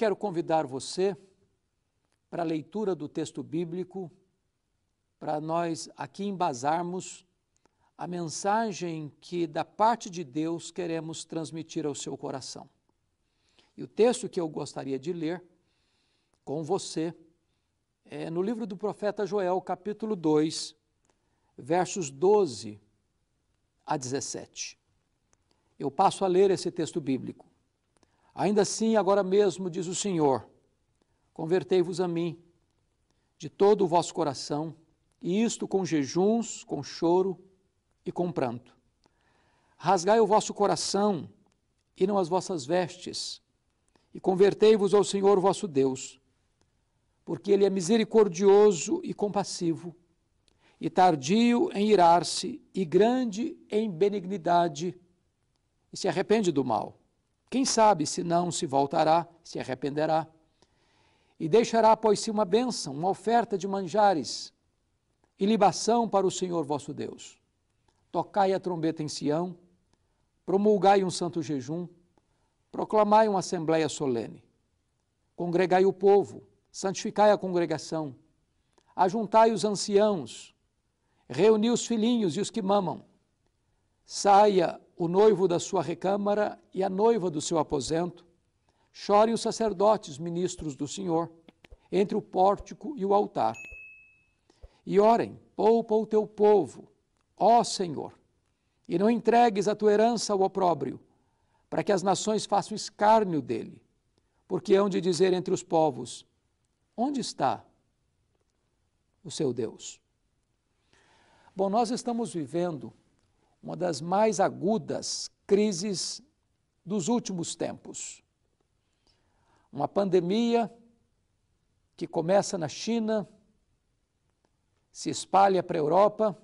quero convidar você para a leitura do texto bíblico, para nós aqui embasarmos a mensagem que, da parte de Deus, queremos transmitir ao seu coração. E o texto que eu gostaria de ler com você é no livro do profeta Joel, capítulo 2, versos 12 a 17. Eu passo a ler esse texto bíblico. Ainda assim, agora mesmo, diz o Senhor, convertei-vos a mim de todo o vosso coração, e isto com jejuns, com choro e com pranto. Rasgai o vosso coração e não as vossas vestes, e convertei-vos ao Senhor vosso Deus, porque Ele é misericordioso e compassivo, e tardio em irar-se, e grande em benignidade, e se arrepende do mal. Quem sabe se não se voltará, se arrependerá e deixará após si uma bênção, uma oferta de manjares e libação para o Senhor vosso Deus. Tocai a trombeta em Sião, promulgai um santo jejum, proclamai uma assembléia solene. Congregai o povo, santificai a congregação, ajuntai os anciãos, reuni os filhinhos e os que mamam. Saia o noivo da sua recâmara e a noiva do seu aposento. Chorem os sacerdotes, ministros do Senhor, entre o pórtico e o altar. E orem: poupa o teu povo, ó Senhor, e não entregues a tua herança ao opróbrio, para que as nações façam escárnio dele. Porque hão de dizer entre os povos: onde está o seu Deus? Bom, nós estamos vivendo uma das mais agudas crises dos últimos tempos. Uma pandemia que começa na China, se espalha para a Europa,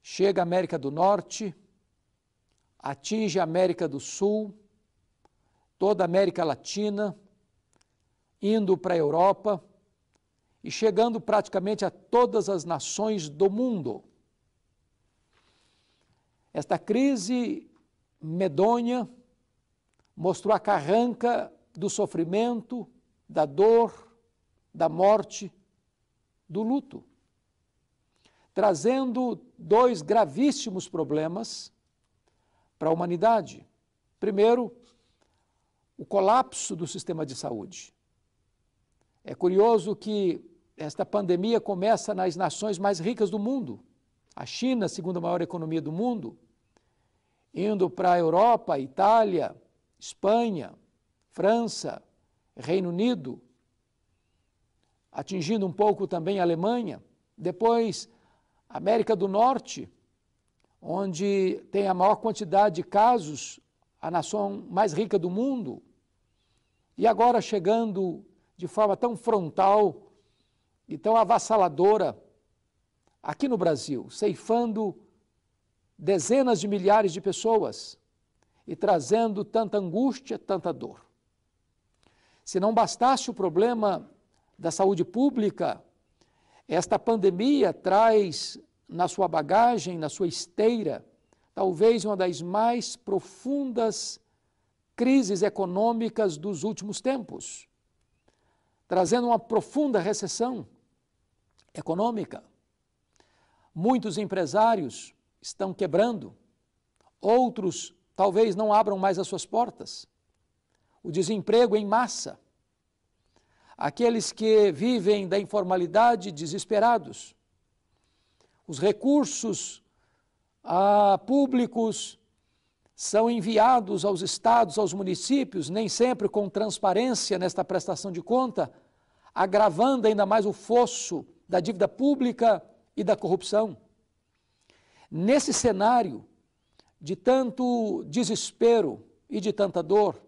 chega à América do Norte, atinge a América do Sul, toda a América Latina, indo para a Europa e chegando praticamente a todas as nações do mundo. Esta crise medonha mostrou a carranca do sofrimento, da dor, da morte, do luto, trazendo dois gravíssimos problemas para a humanidade. Primeiro, o colapso do sistema de saúde. É curioso que esta pandemia começa nas nações mais ricas do mundo a China, a segunda maior economia do mundo, indo para a Europa, Itália, Espanha, França, Reino Unido, atingindo um pouco também a Alemanha, depois América do Norte, onde tem a maior quantidade de casos, a nação mais rica do mundo, e agora chegando de forma tão frontal e tão avassaladora aqui no Brasil, ceifando dezenas de milhares de pessoas e trazendo tanta angústia, tanta dor. Se não bastasse o problema da saúde pública, esta pandemia traz na sua bagagem, na sua esteira, talvez uma das mais profundas crises econômicas dos últimos tempos, trazendo uma profunda recessão econômica. Muitos empresários estão quebrando, outros talvez não abram mais as suas portas. O desemprego em massa. Aqueles que vivem da informalidade desesperados. Os recursos ah, públicos são enviados aos estados, aos municípios, nem sempre com transparência nesta prestação de conta, agravando ainda mais o fosso da dívida pública e da corrupção. Nesse cenário de tanto desespero e de tanta dor,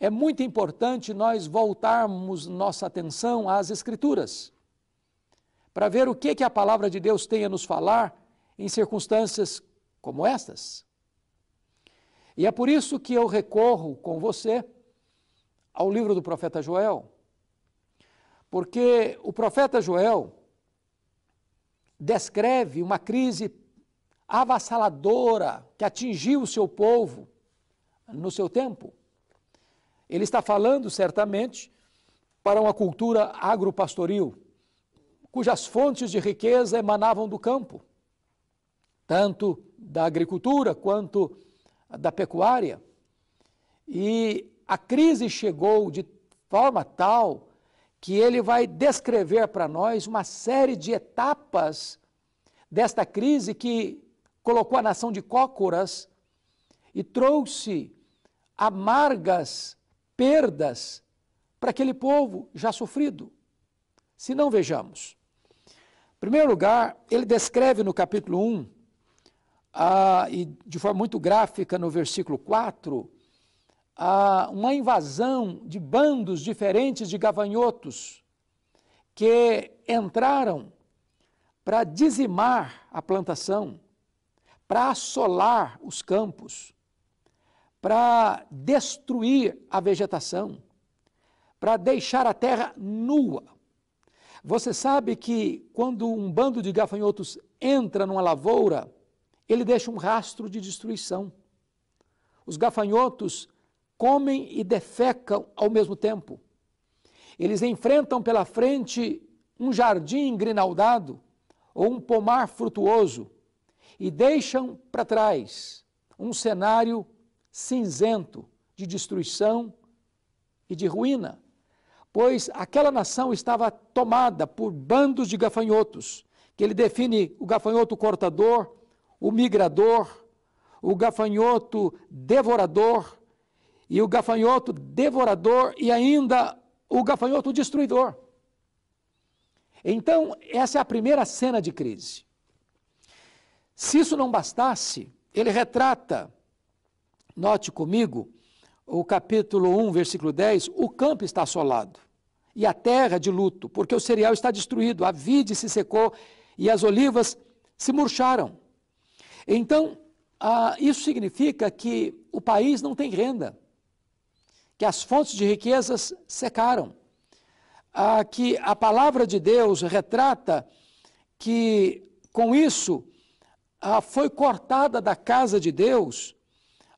é muito importante nós voltarmos nossa atenção às Escrituras, para ver o que, que a palavra de Deus tem a nos falar em circunstâncias como estas. E é por isso que eu recorro com você ao livro do profeta Joel, porque o profeta Joel descreve uma crise avassaladora que atingiu o seu povo no seu tempo. Ele está falando, certamente, para uma cultura agropastoril, cujas fontes de riqueza emanavam do campo, tanto da agricultura quanto da pecuária. E a crise chegou de forma tal que ele vai descrever para nós uma série de etapas desta crise que colocou a nação de Cócoras e trouxe amargas perdas para aquele povo já sofrido. Se não vejamos. Em primeiro lugar, ele descreve no capítulo 1, ah, e de forma muito gráfica no versículo 4, ah, uma invasão de bandos diferentes de gafanhotos que entraram para dizimar a plantação, para assolar os campos, para destruir a vegetação, para deixar a terra nua. Você sabe que quando um bando de gafanhotos entra numa lavoura, ele deixa um rastro de destruição. Os gafanhotos comem e defecam ao mesmo tempo. Eles enfrentam pela frente um jardim engrinaldado ou um pomar frutuoso e deixam para trás um cenário cinzento de destruição e de ruína, pois aquela nação estava tomada por bandos de gafanhotos, que ele define o gafanhoto cortador, o migrador, o gafanhoto devorador e o gafanhoto devorador e ainda o gafanhoto destruidor. Então, essa é a primeira cena de crise. Se isso não bastasse, ele retrata, note comigo, o capítulo 1, versículo 10, o campo está assolado e a terra de luto, porque o cereal está destruído, a vide se secou e as olivas se murcharam. Então, ah, isso significa que o país não tem renda que as fontes de riquezas secaram, ah, que a palavra de Deus retrata que com isso ah, foi cortada da casa de Deus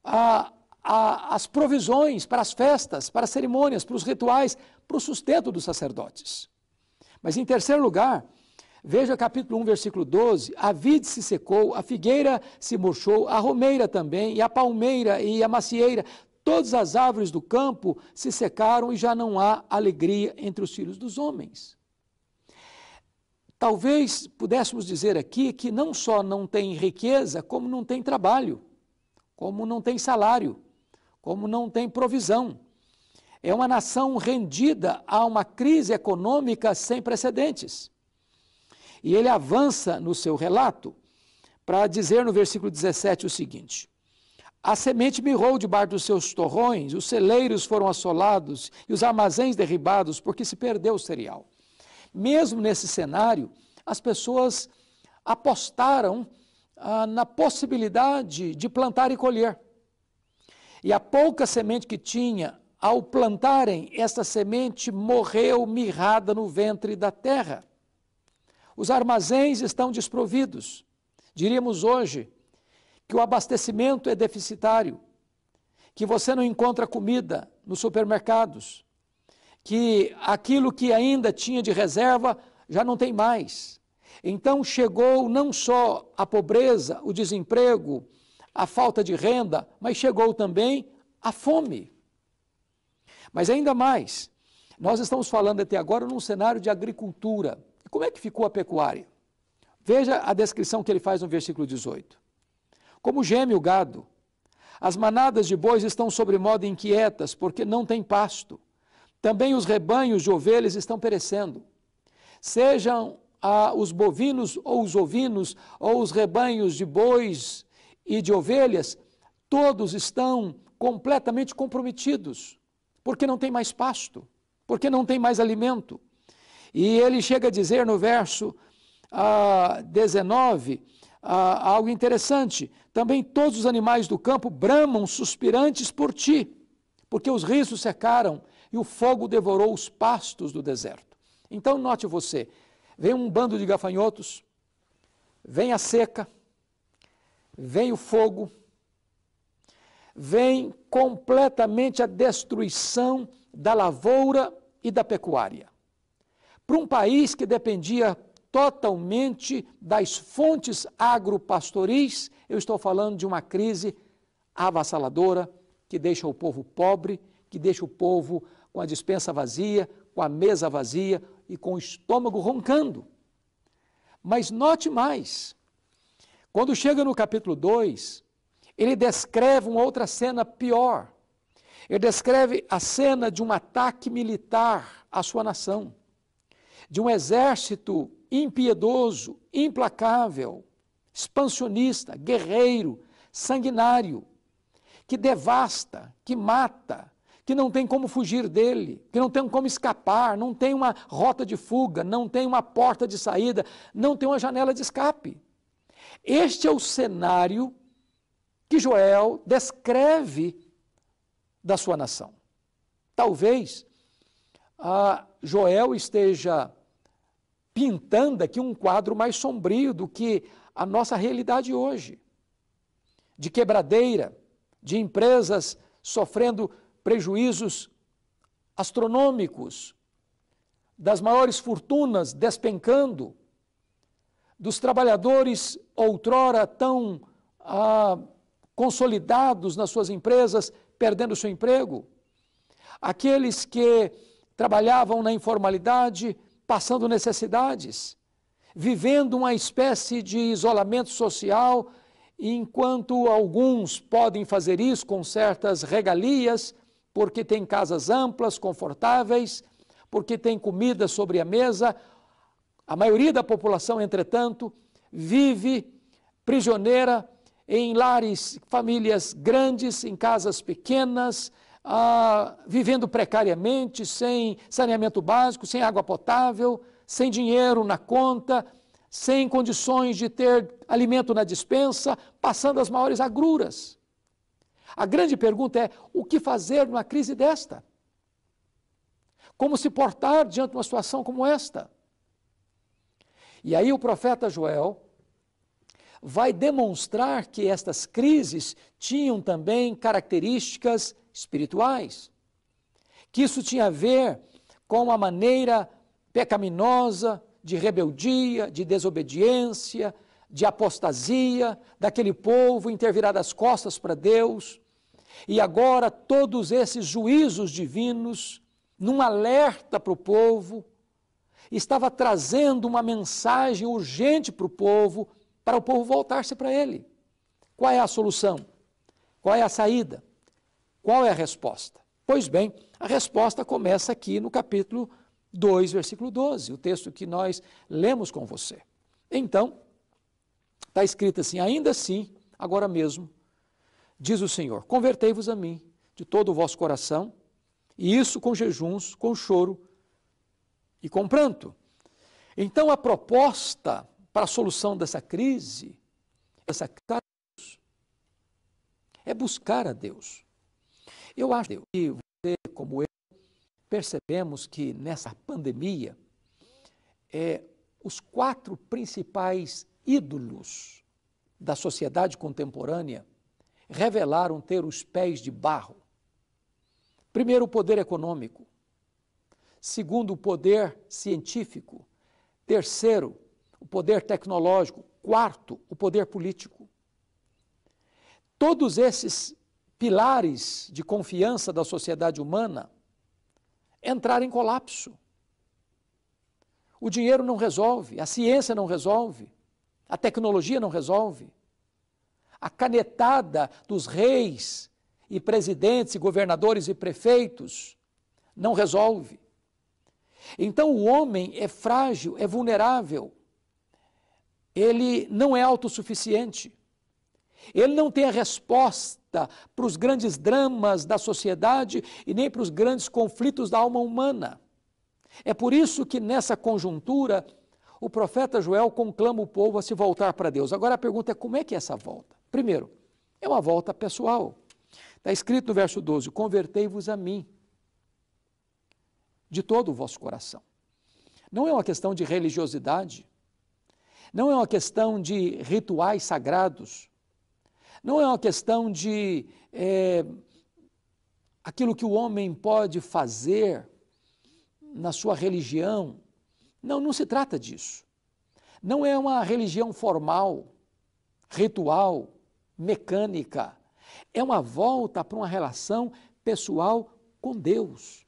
ah, as provisões para as festas, para as cerimônias, para os rituais, para o sustento dos sacerdotes. Mas em terceiro lugar, veja capítulo 1, versículo 12: a vide se secou, a figueira se murchou, a romeira também, e a palmeira e a macieira, Todas as árvores do campo se secaram e já não há alegria entre os filhos dos homens. Talvez pudéssemos dizer aqui que não só não tem riqueza, como não tem trabalho, como não tem salário, como não tem provisão. É uma nação rendida a uma crise econômica sem precedentes. E ele avança no seu relato para dizer no versículo 17 o seguinte: a semente mirrou debaixo dos seus torrões, os celeiros foram assolados e os armazéns derribados, porque se perdeu o cereal. Mesmo nesse cenário, as pessoas apostaram ah, na possibilidade de plantar e colher. E a pouca semente que tinha, ao plantarem, essa semente morreu mirrada no ventre da terra. Os armazéns estão desprovidos. Diríamos hoje, que o abastecimento é deficitário, que você não encontra comida nos supermercados, que aquilo que ainda tinha de reserva já não tem mais. Então chegou não só a pobreza, o desemprego, a falta de renda, mas chegou também a fome. Mas ainda mais, nós estamos falando até agora num cenário de agricultura. Como é que ficou a pecuária? Veja a descrição que ele faz no versículo 18. Como geme o gado. As manadas de bois estão sobremodo inquietas, porque não têm pasto. Também os rebanhos de ovelhas estão perecendo. Sejam ah, os bovinos ou os ovinos, ou os rebanhos de bois e de ovelhas, todos estão completamente comprometidos, porque não tem mais pasto, porque não tem mais alimento. E ele chega a dizer no verso ah, 19 ah, algo interessante: também todos os animais do campo bramam suspirantes por ti, porque os rios secaram e o fogo devorou os pastos do deserto. Então, note você: vem um bando de gafanhotos, vem a seca, vem o fogo, vem completamente a destruição da lavoura e da pecuária. Para um país que dependia totalmente das fontes agropastoris, eu estou falando de uma crise avassaladora que deixa o povo pobre, que deixa o povo com a dispensa vazia, com a mesa vazia e com o estômago roncando. Mas note mais, quando chega no capítulo 2, ele descreve uma outra cena pior. Ele descreve a cena de um ataque militar à sua nação, de um exército impiedoso, implacável, expansionista, guerreiro, sanguinário, que devasta, que mata, que não tem como fugir dele, que não tem como escapar, não tem uma rota de fuga, não tem uma porta de saída, não tem uma janela de escape. Este é o cenário que Joel descreve da sua nação. Talvez ah, Joel esteja pintando aqui um quadro mais sombrio do que a nossa realidade hoje de quebradeira, de empresas sofrendo prejuízos astronômicos, das maiores fortunas despencando, dos trabalhadores outrora tão ah, consolidados nas suas empresas perdendo seu emprego, aqueles que trabalhavam na informalidade passando necessidades, vivendo uma espécie de isolamento social, enquanto alguns podem fazer isso com certas regalias, porque têm casas amplas, confortáveis, porque têm comida sobre a mesa. A maioria da população, entretanto, vive prisioneira em lares, famílias grandes, em casas pequenas, ah, vivendo precariamente, sem saneamento básico, sem água potável, sem dinheiro na conta, sem condições de ter alimento na dispensa, passando as maiores agruras. A grande pergunta é: o que fazer numa crise desta? Como se portar diante de uma situação como esta? E aí o profeta Joel vai demonstrar que estas crises tinham também características espirituais, que isso tinha a ver com a maneira pecaminosa de rebeldia, de desobediência, de apostasia daquele povo intervirar as costas para Deus. E agora todos esses juízos divinos, num alerta para o povo, estava trazendo uma mensagem urgente para o povo, para o povo voltar-se para ele. Qual é a solução? Qual é a saída? Qual é a resposta? Pois bem, a resposta começa aqui no capítulo 2, versículo 12, o texto que nós lemos com você. Então, está escrito assim: ainda assim, agora mesmo, diz o Senhor: convertei-vos a mim de todo o vosso coração, e isso com jejuns, com choro e com pranto. Então, a proposta para a solução dessa crise, essa crise é buscar a Deus eu acho que você, como eu, percebemos que nessa pandemia, é, os quatro principais ídolos da sociedade contemporânea revelaram ter os pés de barro. Primeiro, o poder econômico. Segundo, o poder científico. Terceiro, o poder tecnológico. Quarto, o poder político. Todos esses pilares de confiança da sociedade humana entrar em colapso. O dinheiro não resolve, a ciência não resolve, a tecnologia não resolve. A canetada dos reis e presidentes, e governadores e prefeitos não resolve. Então o homem é frágil, é vulnerável. Ele não é autossuficiente. Ele não tem a resposta para os grandes dramas da sociedade e nem para os grandes conflitos da alma humana. É por isso que nessa conjuntura o profeta Joel conclama o povo a se voltar para Deus. Agora a pergunta é como é que é essa volta? Primeiro, é uma volta pessoal. Está escrito no verso 12: Convertei-vos a mim de todo o vosso coração. Não é uma questão de religiosidade, não é uma questão de rituais sagrados, não é uma questão de é, aquilo que o homem pode fazer na sua religião. Não, não se trata disso. Não é uma religião formal, ritual, mecânica. É uma volta para uma relação pessoal com Deus.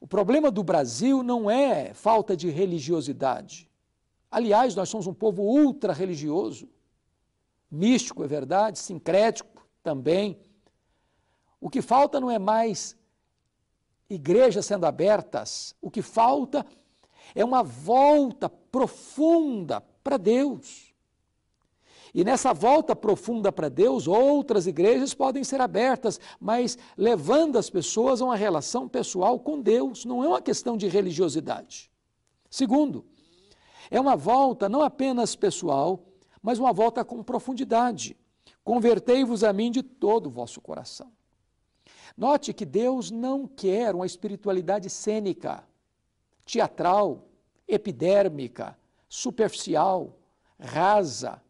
O problema do Brasil não é falta de religiosidade. Aliás, nós somos um povo ultra religioso místico, é verdade, sincrético também. O que falta não é mais igrejas sendo abertas, o que falta é uma volta profunda para Deus. E nessa volta profunda para Deus, outras igrejas podem ser abertas, mas levando as pessoas a uma relação pessoal com Deus, não é uma questão de religiosidade. Segundo, é uma volta não apenas pessoal, mas uma volta com profundidade. Convertei-vos a mim de todo o vosso coração. Note que Deus não quer uma espiritualidade cênica, teatral, epidérmica, superficial, rasa,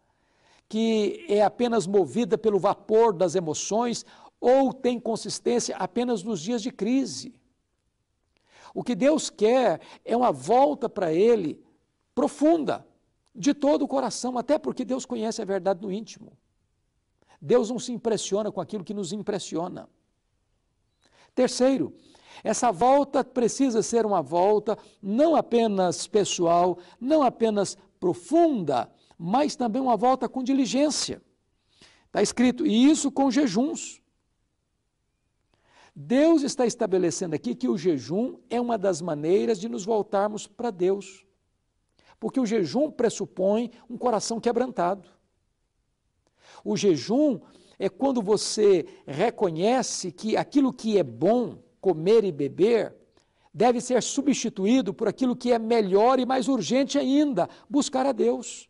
que é apenas movida pelo vapor das emoções ou tem consistência apenas nos dias de crise. O que Deus quer é uma volta para Ele profunda, de todo o coração, até porque Deus conhece a verdade no íntimo. Deus não se impressiona com aquilo que nos impressiona. Terceiro, essa volta precisa ser uma volta não apenas pessoal, não apenas profunda, mas também uma volta com diligência. Está escrito, e isso com jejuns. Deus está estabelecendo aqui que o jejum é uma das maneiras de nos voltarmos para Deus. Porque o jejum pressupõe um coração quebrantado. O jejum é quando você reconhece que aquilo que é bom comer e beber deve ser substituído por aquilo que é melhor e mais urgente ainda, buscar a Deus.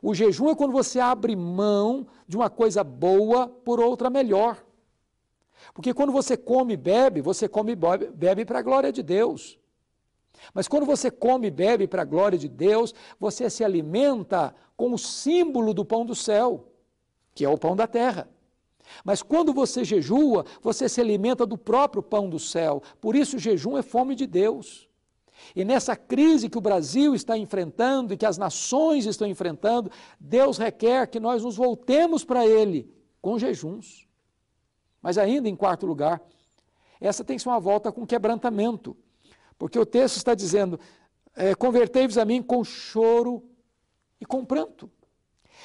O jejum é quando você abre mão de uma coisa boa por outra melhor. Porque quando você come e bebe, você come e bebe para a glória de Deus. Mas quando você come e bebe para a glória de Deus, você se alimenta com o símbolo do pão do céu, que é o pão da terra. Mas quando você jejua, você se alimenta do próprio pão do céu. Por isso, o jejum é fome de Deus. E nessa crise que o Brasil está enfrentando e que as nações estão enfrentando, Deus requer que nós nos voltemos para Ele com jejuns. Mas ainda em quarto lugar, essa tem que ser uma volta com quebrantamento. Porque o texto está dizendo: é, convertei-vos a mim com choro e com pranto.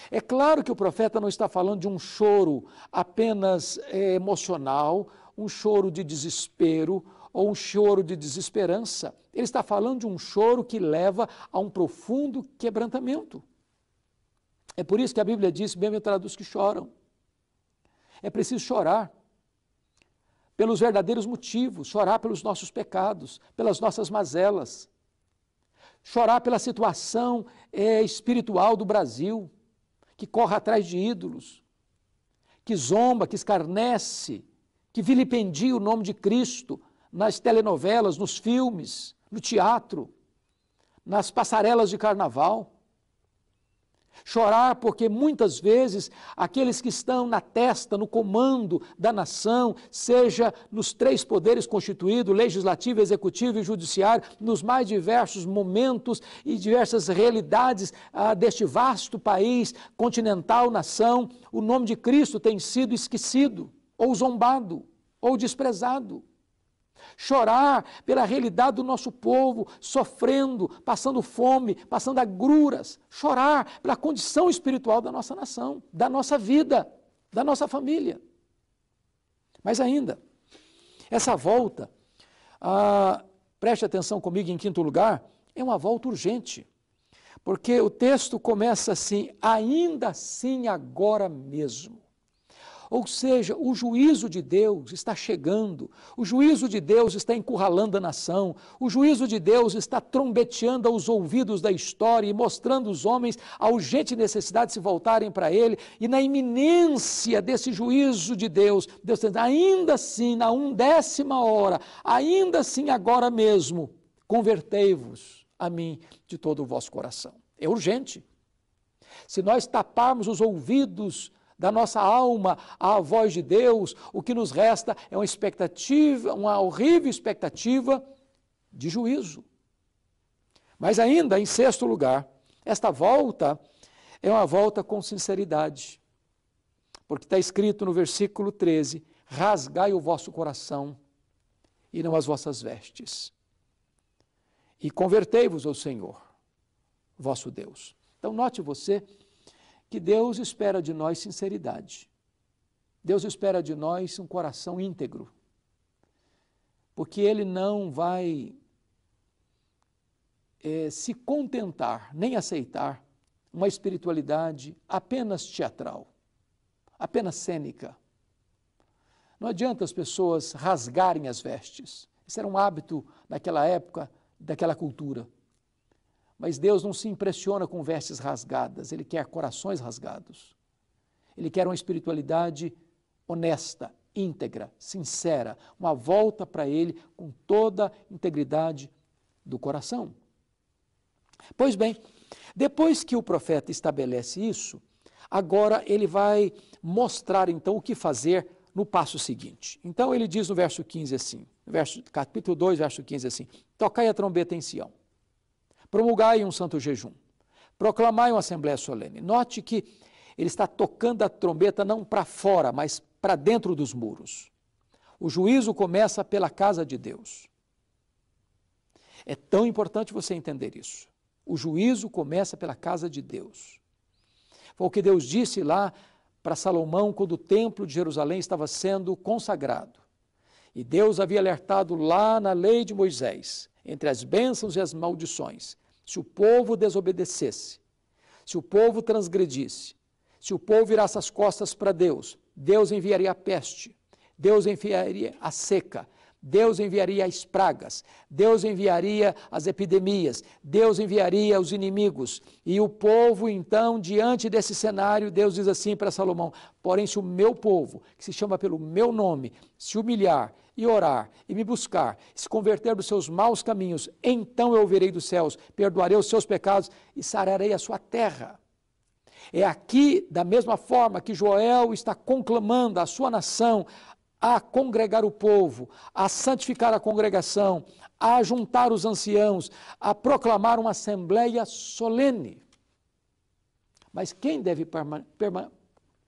É claro que o profeta não está falando de um choro apenas é, emocional, um choro de desespero ou um choro de desesperança. Ele está falando de um choro que leva a um profundo quebrantamento. É por isso que a Bíblia diz: bem-aventurados que choram. É preciso chorar pelos verdadeiros motivos, chorar pelos nossos pecados, pelas nossas mazelas, chorar pela situação é, espiritual do Brasil, que corre atrás de ídolos, que zomba, que escarnece, que vilipendia o nome de Cristo nas telenovelas, nos filmes, no teatro, nas passarelas de carnaval. Chorar porque muitas vezes aqueles que estão na testa, no comando da nação, seja nos três poderes constituídos, legislativo, executivo e judiciário, nos mais diversos momentos e diversas realidades ah, deste vasto país, continental, nação, o nome de Cristo tem sido esquecido, ou zombado, ou desprezado chorar pela realidade do nosso povo sofrendo, passando fome, passando agruras, chorar pela condição espiritual da nossa nação, da nossa vida, da nossa família. Mas ainda, essa volta, ah, preste atenção comigo em quinto lugar, é uma volta urgente. Porque o texto começa assim, ainda assim agora mesmo. Ou seja, o juízo de Deus está chegando, o juízo de Deus está encurralando a nação, o juízo de Deus está trombeteando aos ouvidos da história e mostrando os homens a urgente necessidade de se voltarem para Ele. E na iminência desse juízo de Deus, Deus está dizendo, ainda assim, na undécima hora, ainda assim agora mesmo, convertei-vos a mim de todo o vosso coração. É urgente. Se nós taparmos os ouvidos da nossa alma à voz de Deus, o que nos resta é uma expectativa, uma horrível expectativa de juízo. Mas ainda, em sexto lugar, esta volta é uma volta com sinceridade. Porque está escrito no versículo 13: rasgai o vosso coração e não as vossas vestes. E convertei-vos ao Senhor, vosso Deus. Então, note você que Deus espera de nós sinceridade. Deus espera de nós um coração íntegro. Porque Ele não vai é, se contentar nem aceitar uma espiritualidade apenas teatral, apenas cênica. Não adianta as pessoas rasgarem as vestes. Isso era um hábito daquela época, daquela cultura. Mas Deus não se impressiona com vestes rasgadas, Ele quer corações rasgados. Ele quer uma espiritualidade honesta, íntegra, sincera, uma volta para Ele com toda a integridade do coração. Pois bem, depois que o profeta estabelece isso, agora ele vai mostrar então o que fazer no passo seguinte. Então ele diz no verso 15 assim, verso, capítulo 2, verso 15 assim: Tocai a trombeta em Sião. Promulgai um santo jejum. Proclamai uma assembléia solene. Note que ele está tocando a trombeta não para fora, mas para dentro dos muros. O juízo começa pela casa de Deus. É tão importante você entender isso. O juízo começa pela casa de Deus. Foi o que Deus disse lá para Salomão quando o templo de Jerusalém estava sendo consagrado. E Deus havia alertado lá na lei de Moisés, entre as bênçãos e as maldições, se o povo desobedecesse, se o povo transgredisse, se o povo virasse as costas para Deus, Deus enviaria a peste, Deus enviaria a seca, Deus enviaria as pragas, Deus enviaria as epidemias, Deus enviaria os inimigos. E o povo, então, diante desse cenário, Deus diz assim para Salomão: Porém, se o meu povo, que se chama pelo meu nome, se humilhar, e orar e me buscar, se converter dos seus maus caminhos, então eu virei dos céus, perdoarei os seus pecados e sararei a sua terra. É aqui, da mesma forma que Joel está conclamando a sua nação a congregar o povo, a santificar a congregação, a juntar os anciãos, a proclamar uma assembleia solene. Mas quem deve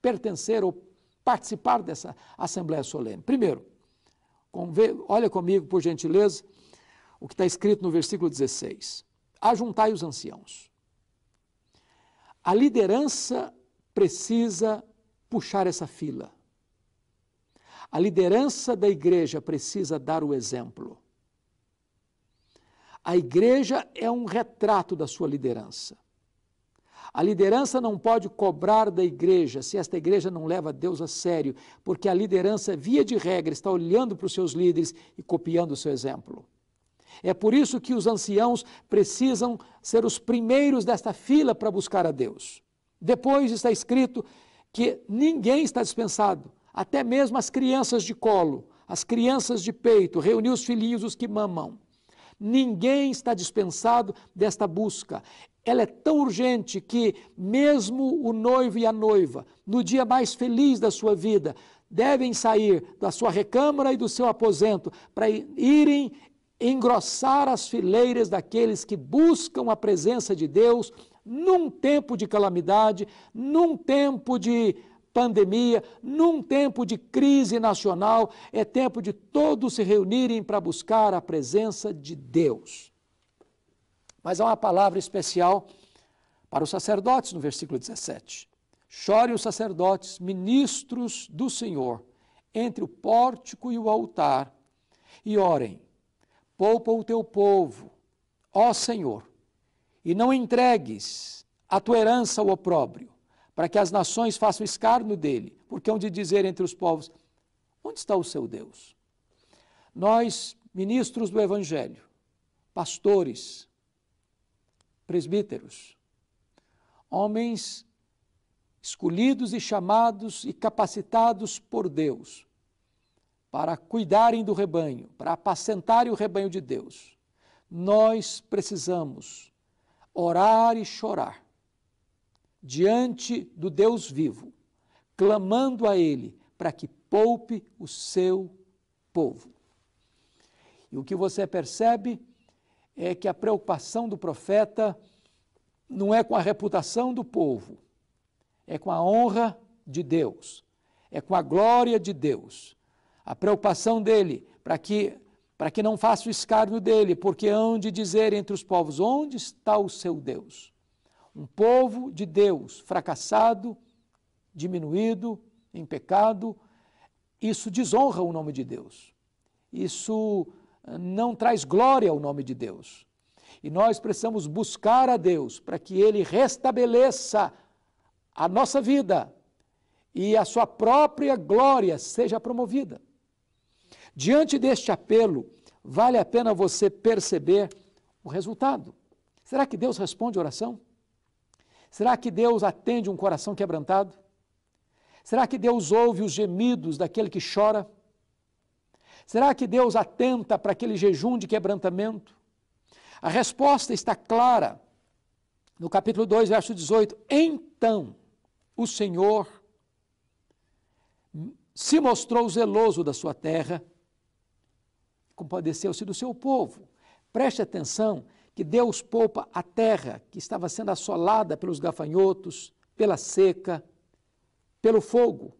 pertencer ou participar dessa assembleia solene? Primeiro, olha comigo, por gentileza, o que está escrito no versículo 16: Ajuntai os anciãos. A liderança precisa puxar essa fila. A liderança da igreja precisa dar o exemplo. A igreja é um retrato da sua liderança. A liderança não pode cobrar da igreja se esta igreja não leva Deus a sério, porque a liderança, via de regra, está olhando para os seus líderes e copiando o seu exemplo. É por isso que os anciãos precisam ser os primeiros desta fila para buscar a Deus. Depois está escrito que ninguém está dispensado, até mesmo as crianças de colo, as crianças de peito, reunir os filhinhos, os que mamam. Ninguém está dispensado desta busca ela é tão urgente que, mesmo o noivo e a noiva, no dia mais feliz da sua vida, devem sair da sua recâmara e do seu aposento para irem engrossar as fileiras daqueles que buscam a presença de Deus num tempo de calamidade, num tempo de pandemia, num tempo de crise nacional, é tempo de todos se reunirem para buscar a presença de Deus. Mas há uma palavra especial para os sacerdotes no versículo 17. Chore os sacerdotes, ministros do Senhor, entre o pórtico e o altar, e orem: Poupa o teu povo, ó Senhor, e não entregues a tua herança ao opróbrio, para que as nações façam escárnio dele, porque onde de dizer entre os povos: Onde está o seu Deus? Nós, ministros do Evangelho, pastores, presbíteros, homens escolhidos e chamados e capacitados por Deus para cuidarem do rebanho, para apacentarem o rebanho de Deus. Nós precisamos orar e chorar diante do Deus vivo, clamando a Ele para que poupe o seu povo. E o que você percebe é que a preocupação do profeta não é com a reputação do povo, é com a honra de Deus, é com a glória de Deus. A preocupação dele para que para que não faça o escárnio dele, porque hão de dizer entre os povos: onde está o seu Deus? Um povo de Deus fracassado, diminuído, em pecado, isso desonra o nome de Deus. Isso não traz glória ao nome de Deus. E nós precisamos buscar a Deus para que Ele restabeleça a nossa vida e a sua própria glória seja promovida. Diante deste apelo, vale a pena você perceber o resultado. Será que Deus responde oração? Será que Deus atende um coração quebrantado? Será que Deus ouve os gemidos daquele que chora? Será que Deus atenta para aquele jejum de quebrantamento? A resposta está clara no capítulo 2, verso 18. Então o Senhor se mostrou zeloso da sua terra, compadeceu-se do seu povo. Preste atenção que Deus poupa a terra que estava sendo assolada pelos gafanhotos, pela seca, pelo fogo.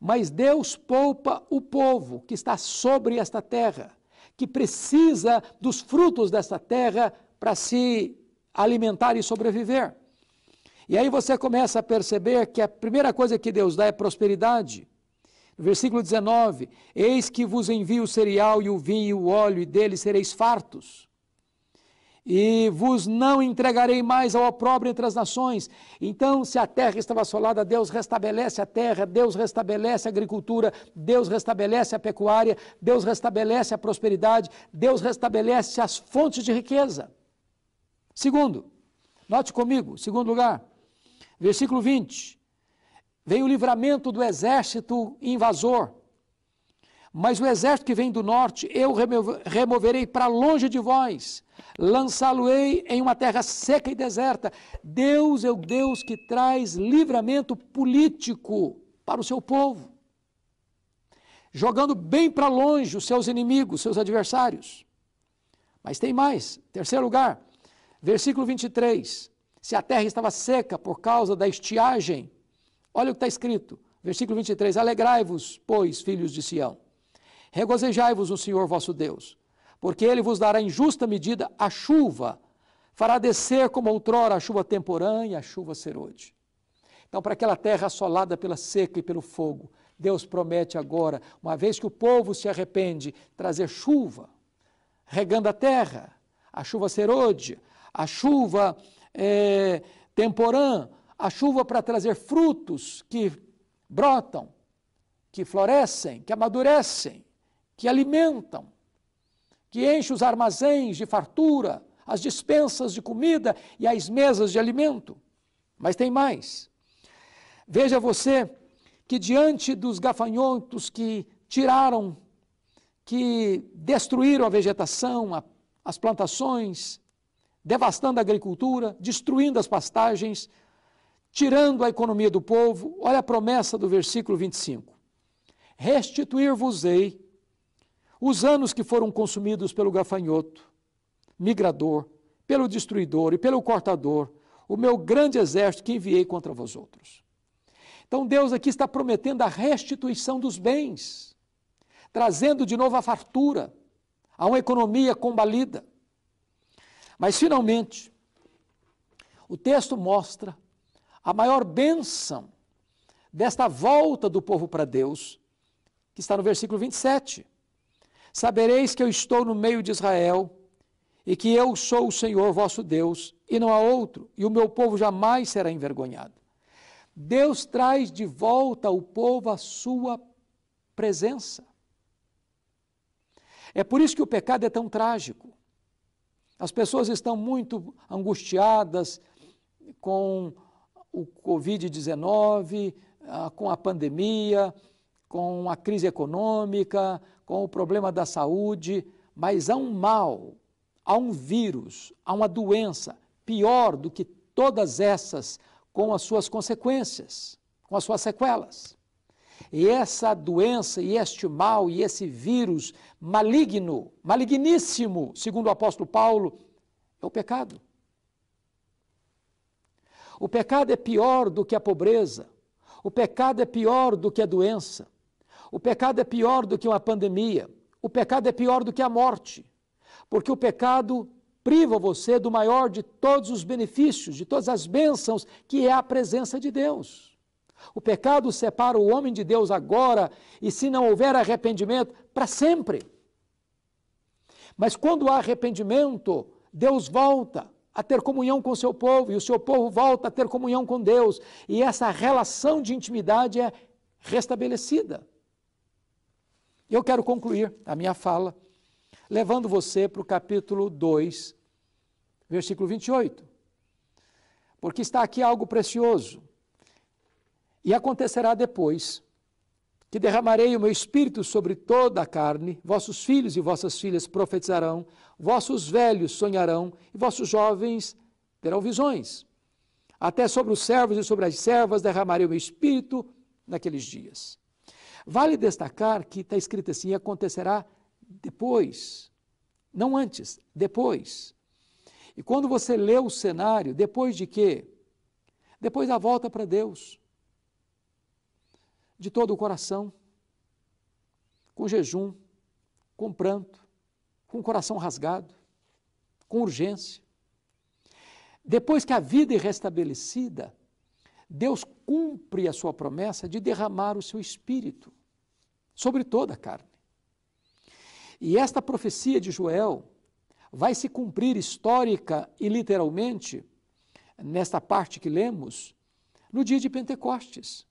Mas Deus poupa o povo que está sobre esta terra, que precisa dos frutos desta terra para se alimentar e sobreviver. E aí você começa a perceber que a primeira coisa que Deus dá é prosperidade. Versículo 19: Eis que vos envio o cereal e o vinho e o óleo, e deles sereis fartos e vos não entregarei mais ao opróbrio entre as nações. Então, se a terra estava assolada, Deus restabelece a terra, Deus restabelece a agricultura, Deus restabelece a pecuária, Deus restabelece a prosperidade, Deus restabelece as fontes de riqueza. Segundo, note comigo, segundo lugar, versículo 20. Vem o livramento do exército invasor. Mas o exército que vem do norte eu removerei para longe de vós, lançá-lo-ei em uma terra seca e deserta. Deus é o Deus que traz livramento político para o seu povo, jogando bem para longe os seus inimigos, seus adversários. Mas tem mais, terceiro lugar, versículo 23. Se a terra estava seca por causa da estiagem, olha o que está escrito, versículo 23: Alegrai-vos, pois, filhos de Sião Regozijai-vos o Senhor vosso Deus, porque ele vos dará em justa medida a chuva, fará descer como outrora a chuva temporânea, a chuva serode. Então, para aquela terra assolada pela seca e pelo fogo, Deus promete agora, uma vez que o povo se arrepende, trazer chuva, regando a terra, a chuva serode, a chuva é, temporã, a chuva para trazer frutos que brotam, que florescem, que amadurecem que alimentam, que enchem os armazéns de fartura, as dispensas de comida e as mesas de alimento. Mas tem mais. Veja você que diante dos gafanhotos que tiraram, que destruíram a vegetação, a, as plantações, devastando a agricultura, destruindo as pastagens, tirando a economia do povo, olha a promessa do versículo 25: Restituir-vos-ei os anos que foram consumidos pelo gafanhoto, migrador, pelo destruidor e pelo cortador, o meu grande exército que enviei contra vós outros. Então Deus aqui está prometendo a restituição dos bens, trazendo de novo a fartura, a uma economia combalida. Mas finalmente, o texto mostra a maior bênção desta volta do povo para Deus, que está no versículo 27. Sabereis que eu estou no meio de Israel e que eu sou o Senhor vosso Deus e não há outro, e o meu povo jamais será envergonhado. Deus traz de volta o povo à sua presença. É por isso que o pecado é tão trágico. As pessoas estão muito angustiadas com o Covid-19, ah, com a pandemia, com a crise econômica, com o problema da saúde, mas há um mal, há um vírus, há uma doença pior do que todas essas, com as suas consequências, com as suas sequelas. E essa doença, e este mal, e esse vírus maligno, maligníssimo, segundo o apóstolo Paulo, é o pecado. O pecado é pior do que a pobreza. O pecado é pior do que a doença. O pecado é pior do que uma pandemia. O pecado é pior do que a morte. Porque o pecado priva você do maior de todos os benefícios, de todas as bênçãos, que é a presença de Deus. O pecado separa o homem de Deus agora e, se não houver arrependimento, para sempre. Mas quando há arrependimento, Deus volta a ter comunhão com o seu povo e o seu povo volta a ter comunhão com Deus. E essa relação de intimidade é restabelecida. E eu quero concluir a minha fala levando você para o capítulo 2, versículo 28. Porque está aqui algo precioso. E acontecerá depois que derramarei o meu espírito sobre toda a carne, vossos filhos e vossas filhas profetizarão, vossos velhos sonharão e vossos jovens terão visões. Até sobre os servos e sobre as servas derramarei o meu espírito naqueles dias. Vale destacar que está escrito assim: acontecerá depois, não antes, depois. E quando você lê o cenário, depois de quê? Depois da volta para Deus, de todo o coração, com jejum, com pranto, com o coração rasgado, com urgência. Depois que a vida é restabelecida, Deus cumpre a sua promessa de derramar o seu espírito sobre toda a carne. E esta profecia de Joel vai se cumprir histórica e literalmente nesta parte que lemos no dia de Pentecostes.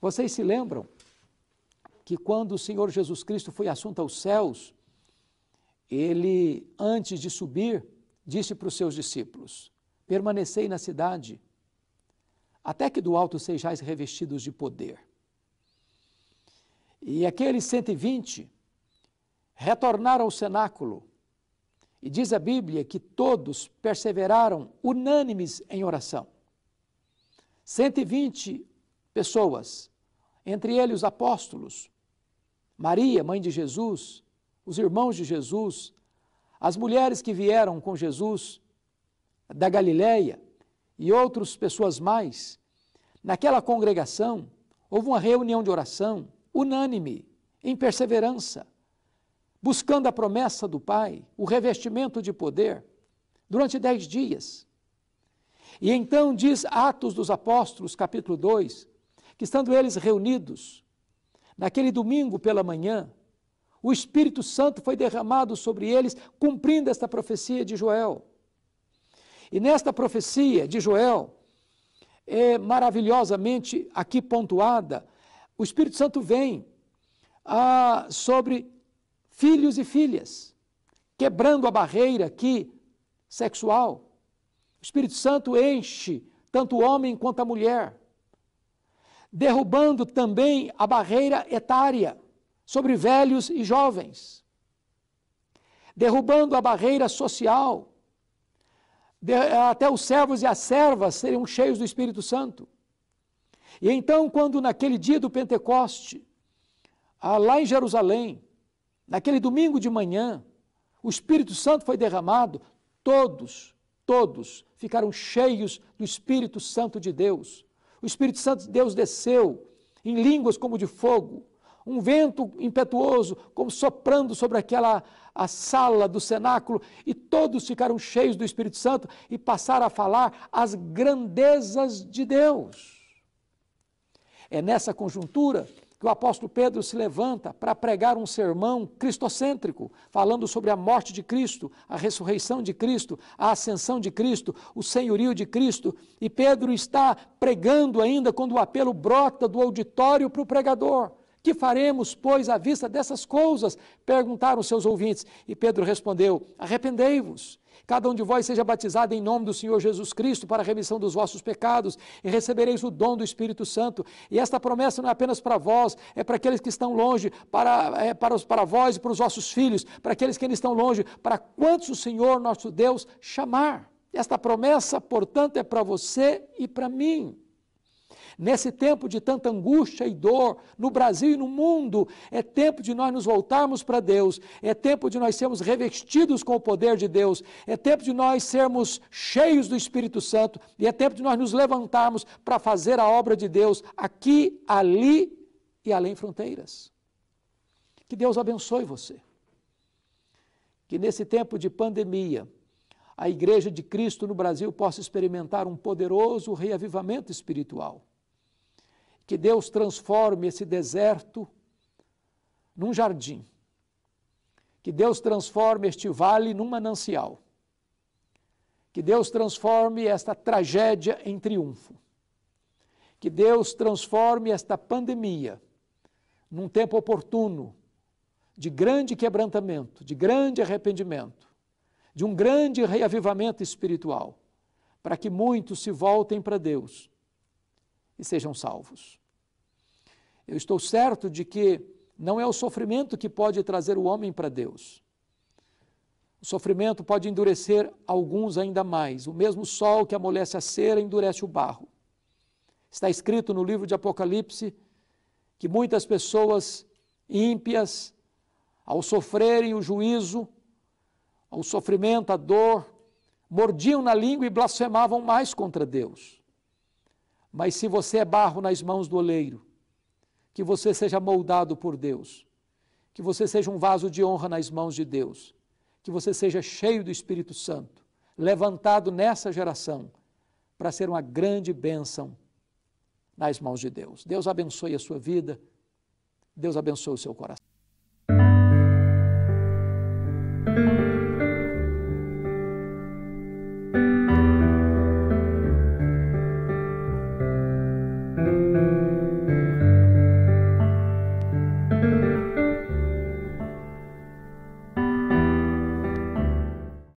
Vocês se lembram que quando o Senhor Jesus Cristo foi assunto aos céus, ele antes de subir disse para os seus discípulos: Permanecei na cidade até que do alto sejais revestidos de poder. E aqueles 120 retornaram ao cenáculo, e diz a Bíblia que todos perseveraram unânimes em oração. 120 pessoas, entre eles os apóstolos, Maria, mãe de Jesus, os irmãos de Jesus, as mulheres que vieram com Jesus da Galileia e outras pessoas mais, naquela congregação houve uma reunião de oração unânime, em perseverança, buscando a promessa do Pai, o revestimento de poder, durante dez dias. E então diz Atos dos Apóstolos, capítulo 2, que estando eles reunidos, naquele domingo pela manhã, o Espírito Santo foi derramado sobre eles, cumprindo esta profecia de Joel. E nesta profecia de Joel, é maravilhosamente aqui pontuada, o Espírito Santo vem ah, sobre filhos e filhas, quebrando a barreira aqui sexual. O Espírito Santo enche tanto o homem quanto a mulher, derrubando também a barreira etária sobre velhos e jovens, derrubando a barreira social eh, até os servos e as servas seriam cheios do Espírito Santo. E então, quando naquele dia do Pentecoste, ah, lá em Jerusalém, naquele domingo de manhã, o Espírito Santo foi derramado, todos, todos ficaram cheios do Espírito Santo de Deus. O Espírito Santo de Deus desceu em línguas como de fogo um vento impetuoso, como soprando sobre aquela a sala do cenáculo, e todos ficaram cheios do Espírito Santo e passaram a falar as grandezas de Deus. É nessa conjuntura que o apóstolo Pedro se levanta para pregar um sermão cristocêntrico, falando sobre a morte de Cristo, a ressurreição de Cristo, a ascensão de Cristo, o senhorio de Cristo. E Pedro está pregando ainda quando o apelo brota do auditório para o pregador. Que faremos, pois, à vista dessas coisas? perguntaram seus ouvintes. E Pedro respondeu: Arrependei-vos. Cada um de vós seja batizado em nome do Senhor Jesus Cristo para a remissão dos vossos pecados, e recebereis o dom do Espírito Santo. E esta promessa não é apenas para vós, é para aqueles que estão longe, para, é, para, os, para vós e para os vossos filhos, para aqueles que ainda estão longe, para quantos o Senhor nosso Deus chamar. Esta promessa, portanto, é para você e para mim. Nesse tempo de tanta angústia e dor no Brasil e no mundo, é tempo de nós nos voltarmos para Deus, é tempo de nós sermos revestidos com o poder de Deus, é tempo de nós sermos cheios do Espírito Santo e é tempo de nós nos levantarmos para fazer a obra de Deus aqui, ali e além fronteiras. Que Deus abençoe você. Que nesse tempo de pandemia, a Igreja de Cristo no Brasil possa experimentar um poderoso reavivamento espiritual que Deus transforme esse deserto num jardim. Que Deus transforme este vale num manancial. Que Deus transforme esta tragédia em triunfo. Que Deus transforme esta pandemia num tempo oportuno de grande quebrantamento, de grande arrependimento, de um grande reavivamento espiritual, para que muitos se voltem para Deus e sejam salvos. Eu estou certo de que não é o sofrimento que pode trazer o homem para Deus. O sofrimento pode endurecer alguns ainda mais. O mesmo sol que amolece a cera endurece o barro. Está escrito no livro de Apocalipse que muitas pessoas ímpias, ao sofrerem o juízo, ao sofrimento, a dor, mordiam na língua e blasfemavam mais contra Deus. Mas se você é barro nas mãos do oleiro, que você seja moldado por Deus, que você seja um vaso de honra nas mãos de Deus, que você seja cheio do Espírito Santo, levantado nessa geração, para ser uma grande bênção nas mãos de Deus. Deus abençoe a sua vida, Deus abençoe o seu coração.